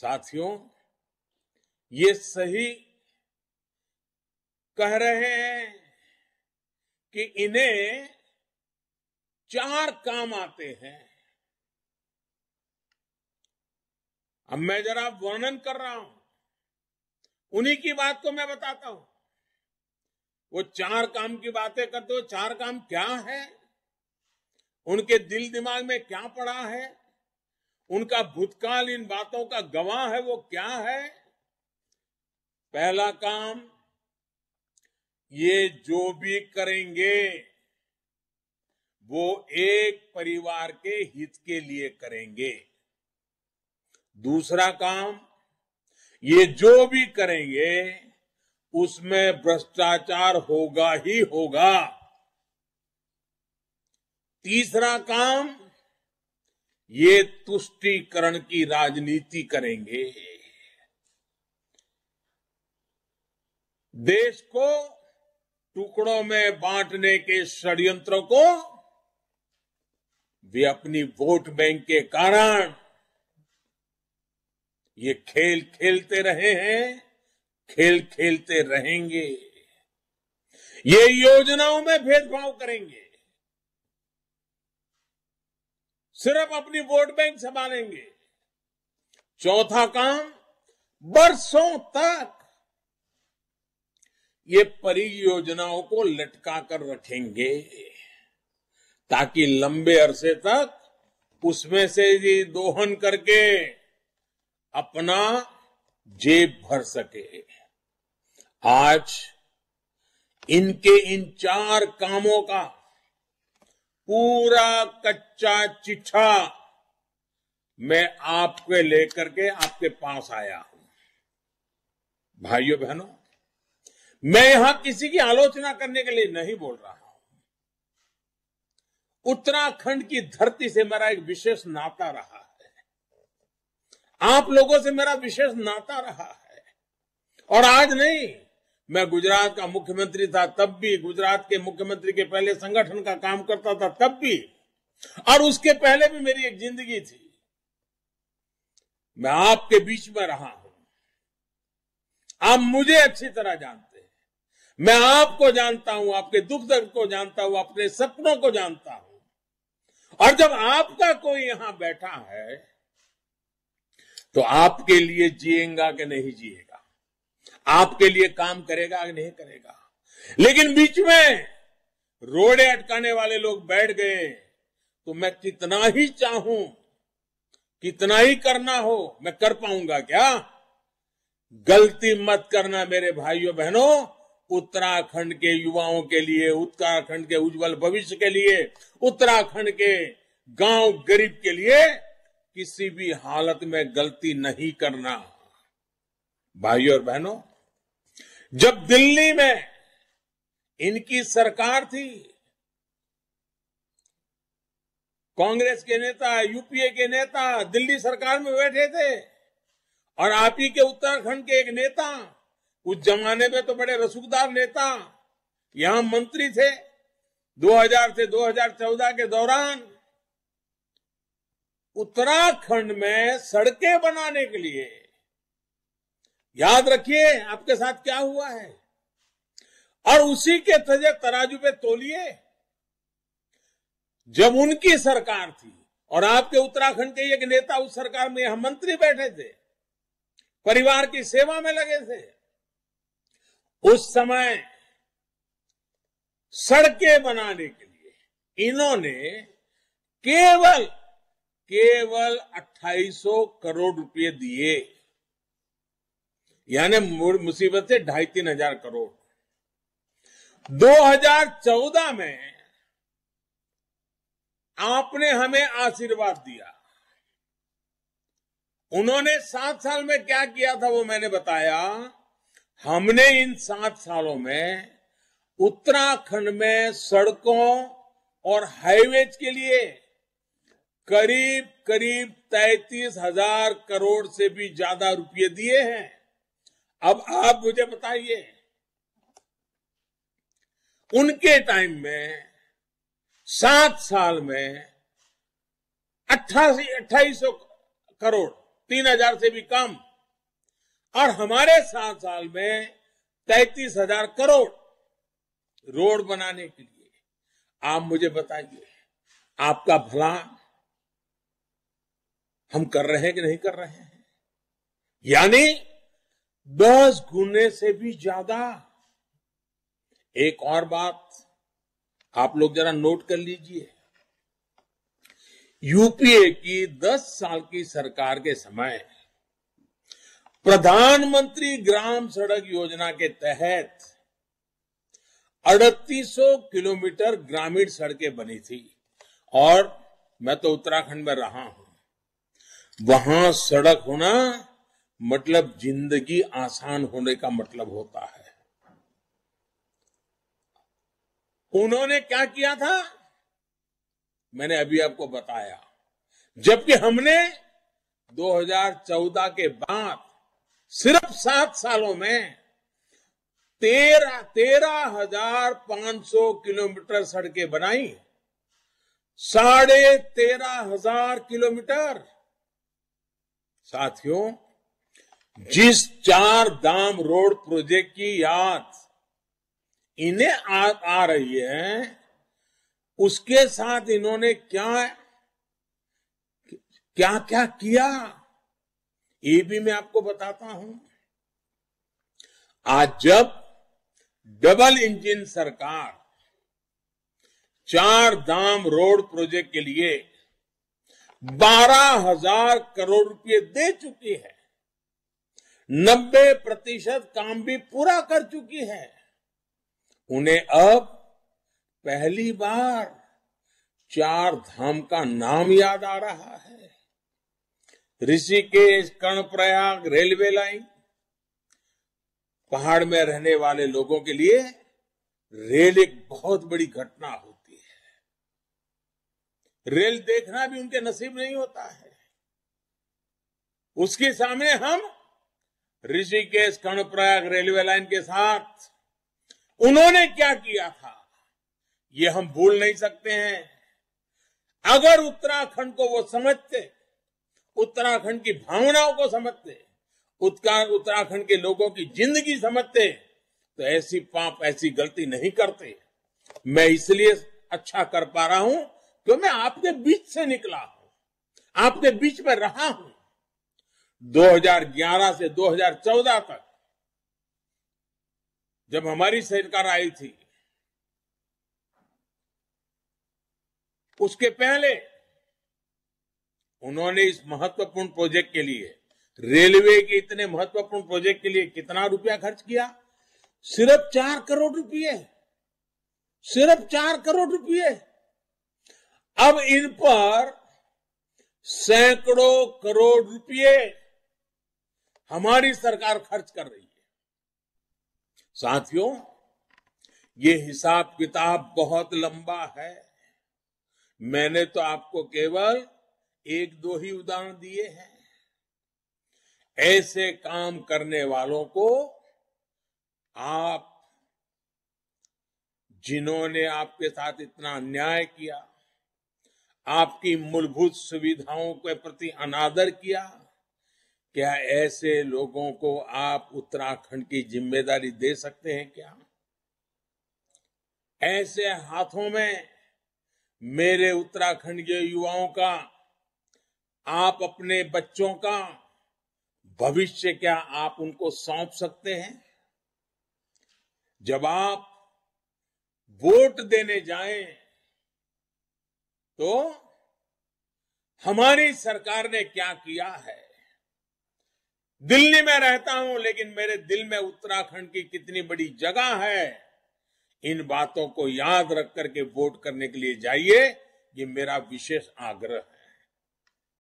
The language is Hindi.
साथियों ये सही कह रहे हैं कि इन्हें चार काम आते हैं अब मैं जरा वर्णन कर रहा हूं उन्हीं की बात को मैं बताता हूं वो चार काम की बातें करते हो चार काम क्या है उनके दिल दिमाग में क्या पड़ा है उनका भूतकाल इन बातों का गवाह है वो क्या है पहला काम ये जो भी करेंगे वो एक परिवार के हित के लिए करेंगे दूसरा काम ये जो भी करेंगे उसमें भ्रष्टाचार होगा ही होगा तीसरा काम ये तुष्टीकरण की राजनीति करेंगे देश को टुकड़ों में बांटने के षड्यंत्र को वे अपनी वोट बैंक के कारण ये खेल खेलते रहे हैं खेल खेलते रहेंगे ये योजनाओं में भेदभाव करेंगे सिर्फ अपनी वोट बैंक संभालेंगे चौथा काम बरसों तक ये परियोजनाओं को लटका कर रखेंगे ताकि लंबे अरसे तक उसमें से ये दोहन करके अपना जेब भर सके आज इनके इन चार कामों का पूरा कच्चा चिट्ठा मैं आपके लेकर के आपके पास आया हूं भाइयों बहनों मैं यहां किसी की आलोचना करने के लिए नहीं बोल रहा हूं उत्तराखंड की धरती से मेरा एक विशेष नाता रहा है आप लोगों से मेरा विशेष नाता रहा है और आज नहीं मैं गुजरात का मुख्यमंत्री था तब भी गुजरात के मुख्यमंत्री के पहले संगठन का काम करता था तब भी और उसके पहले भी मेरी एक जिंदगी थी मैं आपके बीच में रहा हूं आप मुझे अच्छी तरह जानते हैं मैं आपको जानता हूं आपके दुख दर्द को जानता हूं अपने सपनों को जानता हूं और जब आपका कोई यहां बैठा है तो आपके लिए जिएगा कि नहीं जिएगा आपके लिए काम करेगा या नहीं करेगा लेकिन बीच में रोड़े अटकाने वाले लोग बैठ गए तो मैं कितना ही चाहूं कितना ही करना हो मैं कर पाऊंगा क्या गलती मत करना मेरे भाइयों बहनों उत्तराखंड के युवाओं के लिए उत्तराखंड के उज्जवल भविष्य के लिए उत्तराखंड के गांव गरीब के लिए किसी भी हालत में गलती नहीं करना भाइयों और बहनों जब दिल्ली में इनकी सरकार थी कांग्रेस के नेता यूपीए के नेता दिल्ली सरकार में बैठे थे और आप ही के उत्तराखंड के एक नेता उस जमाने में तो बड़े रसूखदार नेता यहां मंत्री थे 2000 से 2014 के दौरान उत्तराखंड में सड़कें बनाने के लिए याद रखिए आपके साथ क्या हुआ है और उसी के तजे तराजू पे तोलिए जब उनकी सरकार थी और आपके उत्तराखंड के एक नेता उस सरकार में यहां मंत्री बैठे थे परिवार की सेवा में लगे थे उस समय सड़कें बनाने के लिए इन्होंने केवल केवल 2800 करोड़ रुपए दिए यानी मुसीबत से ढाई तीन हजार करोड़ 2014 में आपने हमें आशीर्वाद दिया उन्होंने सात साल में क्या किया था वो मैंने बताया हमने इन सात सालों में उत्तराखंड में सड़कों और हाईवेज के लिए करीब करीब तैतीस हजार करोड़ से भी ज्यादा रुपये दिए हैं अब आप मुझे बताइए उनके टाइम में सात साल में अट्ठासी अट्ठाईस सौ करोड़ तीन हजार से भी कम और हमारे सात साल में तैतीस हजार करोड़ रोड बनाने के लिए आप मुझे बताइए आपका भला हम कर रहे हैं कि नहीं कर रहे हैं यानी दस गुने से भी ज्यादा एक और बात आप लोग जरा नोट कर लीजिए यूपीए की 10 साल की सरकार के समय प्रधानमंत्री ग्राम सड़क योजना के तहत 3800 किलोमीटर ग्रामीण सड़कें बनी थी और मैं तो उत्तराखंड में रहा हूं वहां सड़क होना मतलब जिंदगी आसान होने का मतलब होता है उन्होंने क्या किया था मैंने अभी आपको बताया जबकि हमने 2014 के बाद सिर्फ सात सालों में तेरह तेरह हजार पांच सौ किलोमीटर सड़कें बनाई साढ़े तेरह हजार किलोमीटर साथियों जिस चार धाम रोड प्रोजेक्ट की याद इन्हें आ, आ रही है उसके साथ इन्होंने क्या क्या क्या किया ये भी मैं आपको बताता हूं आज जब डबल इंजन सरकार चार धाम रोड प्रोजेक्ट के लिए बारह हजार करोड़ रुपए दे चुकी है नब्बे प्रतिशत काम भी पूरा कर चुकी है उन्हें अब पहली बार चार धाम का नाम याद आ रहा है ऋषिकेश कर्णप्रयाग रेलवे लाइन पहाड़ में रहने वाले लोगों के लिए रेल एक बहुत बड़ी घटना होती है रेल देखना भी उनके नसीब नहीं होता है उसके सामने हम ऋषिकेश कर्णप्रयाग रेलवे लाइन के साथ उन्होंने क्या किया था ये हम भूल नहीं सकते हैं अगर उत्तराखंड को वो समझते उत्तराखंड की भावनाओं को समझते उत्तराखंड के लोगों की जिंदगी समझते तो ऐसी पाप ऐसी गलती नहीं करते मैं इसलिए अच्छा कर पा रहा हूं क्यों मैं आपके बीच से निकला हूं आपके बीच में रहा हूं 2011 से 2014 तक जब हमारी सरकार आई थी उसके पहले उन्होंने इस महत्वपूर्ण प्रोजेक्ट के लिए रेलवे के इतने महत्वपूर्ण प्रोजेक्ट के लिए कितना रुपया खर्च किया सिर्फ चार करोड़ रुपये सिर्फ चार करोड़ रुपये अब इन पर सैकड़ों करोड़ रुपये हमारी सरकार खर्च कर रही है साथियों ये हिसाब किताब बहुत लंबा है मैंने तो आपको केवल एक दो ही उदाहरण दिए हैं ऐसे काम करने वालों को आप जिन्होंने आपके साथ इतना अन्याय किया आपकी मूलभूत सुविधाओं के प्रति अनादर किया क्या ऐसे लोगों को आप उत्तराखंड की जिम्मेदारी दे सकते हैं क्या ऐसे हाथों में मेरे उत्तराखंड के युवाओं का आप अपने बच्चों का भविष्य क्या आप उनको सौंप सकते हैं जब आप वोट देने जाएं तो हमारी सरकार ने क्या किया है दिल्ली में रहता हूं लेकिन मेरे दिल में उत्तराखंड की कितनी बड़ी जगह है इन बातों को याद रख करके वोट करने के लिए जाइए ये मेरा विशेष आग्रह है